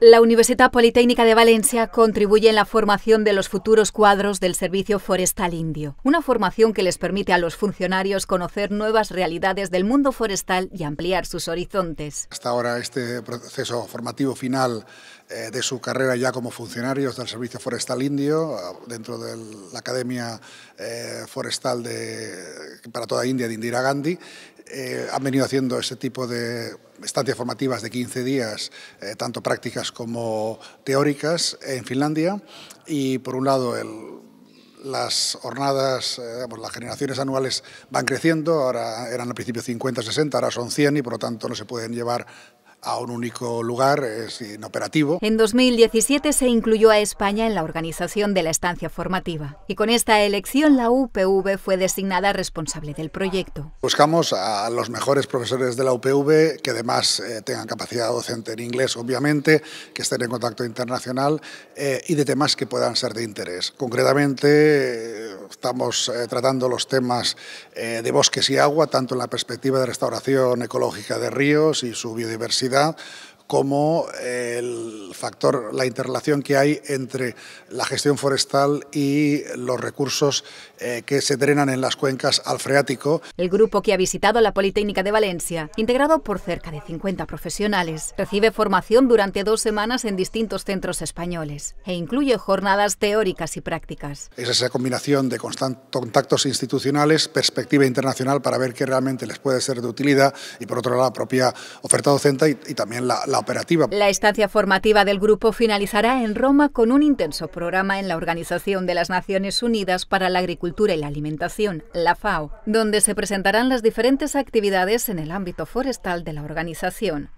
La Universidad Politécnica de Valencia contribuye en la formación de los futuros cuadros del Servicio Forestal Indio, una formación que les permite a los funcionarios conocer nuevas realidades del mundo forestal y ampliar sus horizontes. Hasta ahora este proceso formativo final eh, de su carrera ya como funcionarios del Servicio Forestal Indio, dentro de la Academia eh, Forestal de, para toda India de Indira Gandhi, eh, han venido haciendo este tipo de estancias formativas de 15 días, eh, tanto prácticas como teóricas, en Finlandia. Y por un lado, el, las jornadas, eh, las generaciones anuales van creciendo, ahora eran al principio 50, 60, ahora son 100 y por lo tanto no se pueden llevar a un único lugar es inoperativo. En 2017 se incluyó a España en la organización de la estancia formativa y con esta elección la UPV fue designada responsable del proyecto. Buscamos a los mejores profesores de la UPV que además eh, tengan capacidad docente en inglés, obviamente, que estén en contacto internacional eh, y de temas que puedan ser de interés. Concretamente, estamos eh, tratando los temas eh, de bosques y agua, tanto en la perspectiva de restauración ecológica de ríos y su biodiversidad, como el factor, la interrelación que hay entre la gestión forestal y los recursos eh, que se drenan en las cuencas al freático. El grupo que ha visitado la Politécnica de Valencia, integrado por cerca de 50 profesionales, recibe formación durante dos semanas en distintos centros españoles e incluye jornadas teóricas y prácticas. Es esa combinación de contactos institucionales, perspectiva internacional para ver qué realmente les puede ser de utilidad y por otro lado la propia oferta docente y, también la la estancia formativa del grupo finalizará en Roma con un intenso programa en la Organización de las Naciones Unidas para la Agricultura y la Alimentación, la FAO, donde se presentarán las diferentes actividades en el ámbito forestal de la organización.